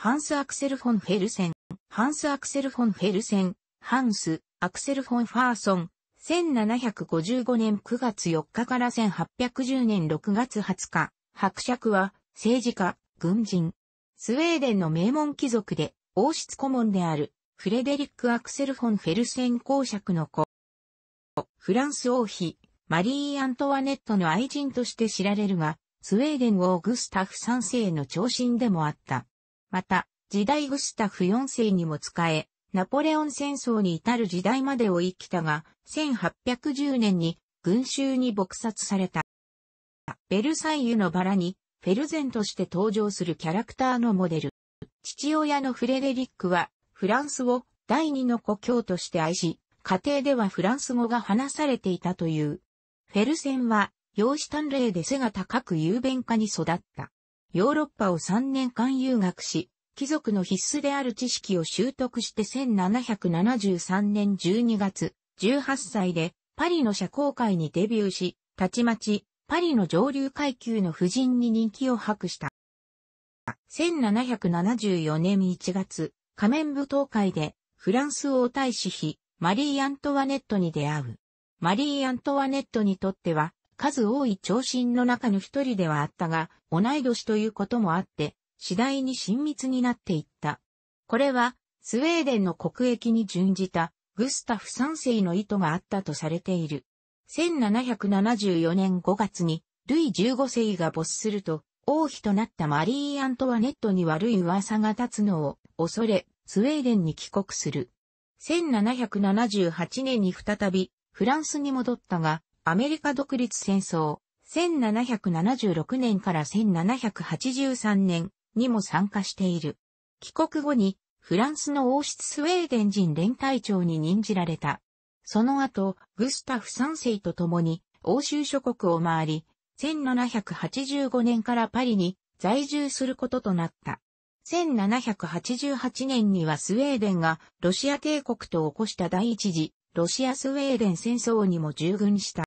ハンス・アクセル・フォン・フェルセン、ハンス・アクセル・フォン・フェルセン、ハンス、アクセル・フォン・ファーソン、1755年9月4日から1810年6月20日、伯爵は政治家、軍人、スウェーデンの名門貴族で王室顧問であるフレデリック・アクセル・フォン・フェルセン公爵の子。フランス王妃、マリー・アントワネットの愛人として知られるが、スウェーデン王グスタフ3世の長身でもあった。また、時代グスタフ4世にも使え、ナポレオン戦争に至る時代までを生きたが、1810年に群衆に撲殺された。ベルサイユのバラに、フェルゼンとして登場するキャラクターのモデル。父親のフレデリックは、フランスを第二の故郷として愛し、家庭ではフランス語が話されていたという。フェルセンは、養子短麗で背が高く雄弁家に育った。ヨーロッパを3年間遊学し、貴族の必須である知識を習得して1773年12月、18歳でパリの社交界にデビューし、たちまちパリの上流階級の夫人に人気を博した。1774年1月、仮面舞踏会でフランス王大使妃マリー・アントワネットに出会う。マリー・アントワネットにとっては数多い長身の中の一人ではあったが、同い年ということもあって、次第に親密になっていった。これは、スウェーデンの国益に準じた、グスタフ3世の意図があったとされている。1774年5月に、ルイ15世が没すると、王妃となったマリー・アントワネットに悪い噂が立つのを恐れ、スウェーデンに帰国する。1778年に再びフランスに戻ったが、アメリカ独立戦争、1776年から1783年にも参加している。帰国後に、フランスの王室スウェーデン人連隊長に任じられた。その後、グスタフ3世と共に、欧州諸国を回り、1785年からパリに在住することとなった。1788年にはスウェーデンがロシア帝国と起こした第一次ロシアスウェーデン戦争にも従軍した。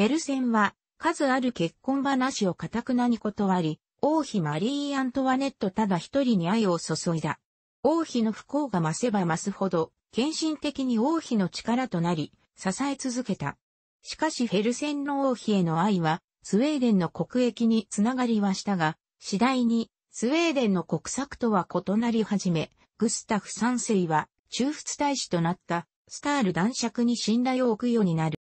フェルセンは、数ある結婚話を堅くなに断り、王妃マリー・アントワネットただ一人に愛を注いだ。王妃の不幸が増せば増すほど、献身的に王妃の力となり、支え続けた。しかしフェルセンの王妃への愛は、スウェーデンの国益につながりはしたが、次第に、スウェーデンの国策とは異なり始め、グスタフ3世は、中仏大使となった、スタール男爵に信頼を置くようになる。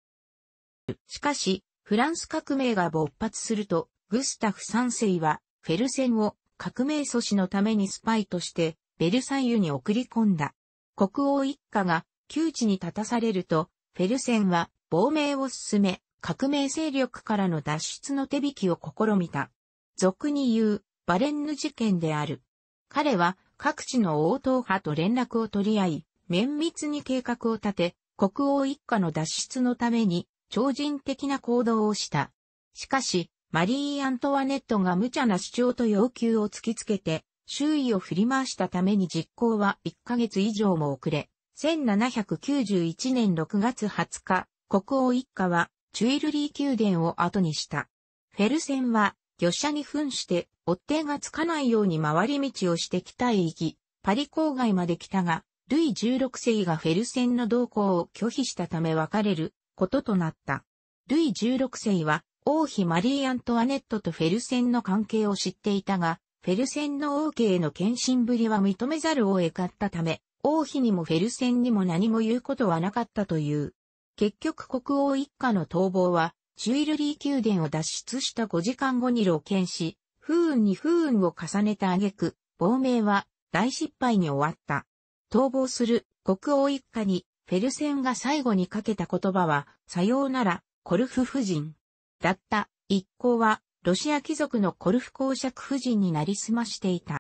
しかし、フランス革命が勃発すると、グスタフ三世は、フェルセンを革命阻止のためにスパイとして、ベルサイユに送り込んだ。国王一家が窮地に立たされると、フェルセンは亡命を進め、革命勢力からの脱出の手引きを試みた。俗に言う、バレンヌ事件である。彼は各地の王党派と連絡を取り合い、綿密に計画を立て、国王一家の脱出のために超人的な行動をした。しかし、マリー・アントワネットが無茶な主張と要求を突きつけて、周囲を振り回したために実行は1ヶ月以上も遅れ、1791年6月20日、国王一家はチュイルリー宮殿を後にした。フェルセンは、魚車に噴して、追っ手がつかないように回り道をして北へ行き、パリ郊外まで来たが、ルイ16世がフェルセンの動向を拒否したため別れることとなった。ルイ16世は、王妃マリー・アントワネットとフェルセンの関係を知っていたが、フェルセンの王家への献身ぶりは認めざるを得かったため、王妃にもフェルセンにも何も言うことはなかったという。結局国王一家の逃亡は、ジュイルリー宮殿を脱出した5時間後に露見し、不運に不運を重ねた挙句、亡命は大失敗に終わった。逃亡する国王一家にペルセンが最後にかけた言葉は、さようなら、コルフ夫人。だった、一行は、ロシア貴族のコルフ公爵夫人になりすましていた。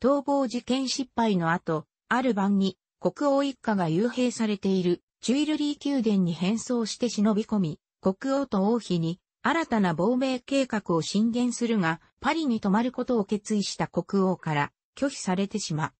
逃亡事件失敗の後、ある晩に、国王一家が幽閉されている、チュイルリー宮殿に変装して忍び込み、国王と王妃に、新たな亡命計画を進言するが、パリに泊まることを決意した国王から拒否されてしまう。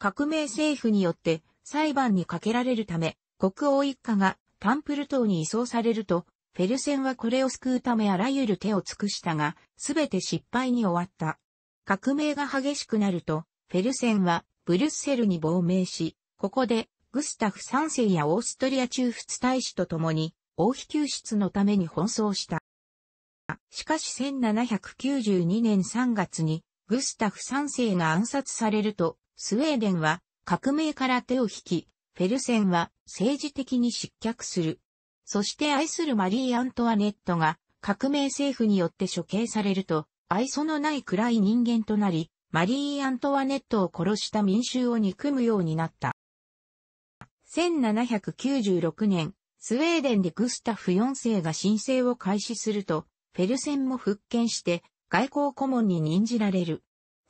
革命政府によって裁判にかけられるため、国王一家がタンプル島に移送されると、フェルセンはこれを救うためあらゆる手を尽くしたが、すべて失敗に終わった。革命が激しくなると、フェルセンはブリュッセルに亡命し、ここでグスタフ3世やオーストリア中仏大使と共に王妃救出のために奔走した。しかし1792年3月にグスタフ3世が暗殺されると、スウェーデンは革命から手を引き、フェルセンは政治的に失脚する。そして愛するマリー・アントワネットが革命政府によって処刑されると、愛想のない暗い人間となり、マリー・アントワネットを殺した民衆を憎むようになった。1796年、スウェーデンでグスタフ4世が申請を開始すると、フェルセンも復権して外交顧問に任じられる。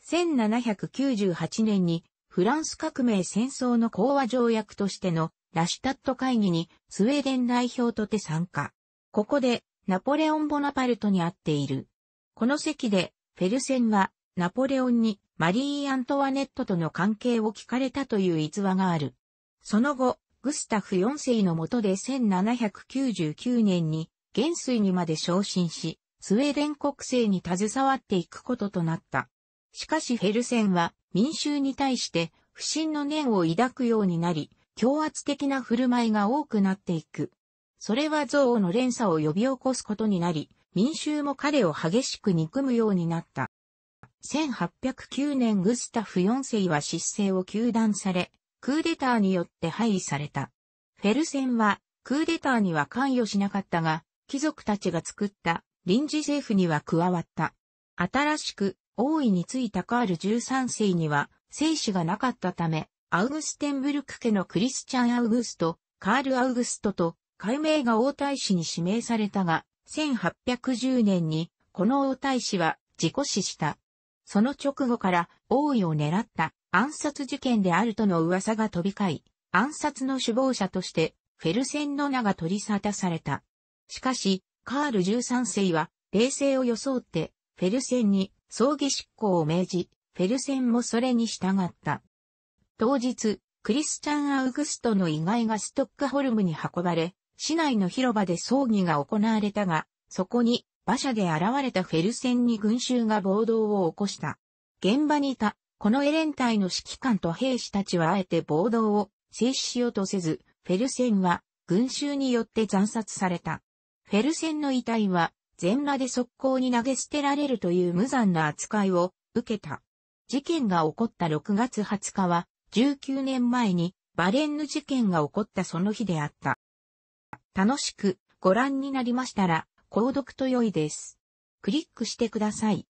1798年にフランス革命戦争の講和条約としてのラシュタット会議にスウェーデン代表とて参加。ここでナポレオン・ボナパルトに会っている。この席でフェルセンはナポレオンにマリー・アントワネットとの関係を聞かれたという逸話がある。その後、グスタフ4世の下で1799年に元帥にまで昇進し、スウェーデン国政に携わっていくこととなった。しかしフェルセンは民衆に対して不信の念を抱くようになり、強圧的な振る舞いが多くなっていく。それは憎悪の連鎖を呼び起こすことになり、民衆も彼を激しく憎むようになった。1809年グスタフ4世は失政を求断され、クーデターによって廃位された。フェルセンは、クーデターには関与しなかったが、貴族たちが作った臨時政府には加わった。新しく王位についたカール13世には、生死がなかったため、アウグステンブルク家のクリスチャン・アウグスト、カール・アウグストと、改名が王太子に指名されたが、1810年に、この王太子は、自己死した。その直後から、王位を狙った暗殺事件であるとの噂が飛び交い、暗殺の首謀者として、フェルセンの名が取り沙汰された。しかし、カール13世は、冷静を装って、フェルセンに葬儀執行を命じ、フェルセンもそれに従った。当日、クリスチャン・アウグストの遺骸がストックホルムに運ばれ、市内の広場で葬儀が行われたが、そこに馬車で現れたフェルセンに群衆が暴動を起こした。現場にいた、このエレン隊の指揮官と兵士たちはあえて暴動を制止しようとせず、フェルセンは群衆によって惨殺された。フェルセンの遺体は全裸で速攻に投げ捨てられるという無残な扱いを受けた。事件が起こった6月20日は、19年前にバレンヌ事件が起こったその日であった。楽しくご覧になりましたら、購読と良いです。クリックしてください。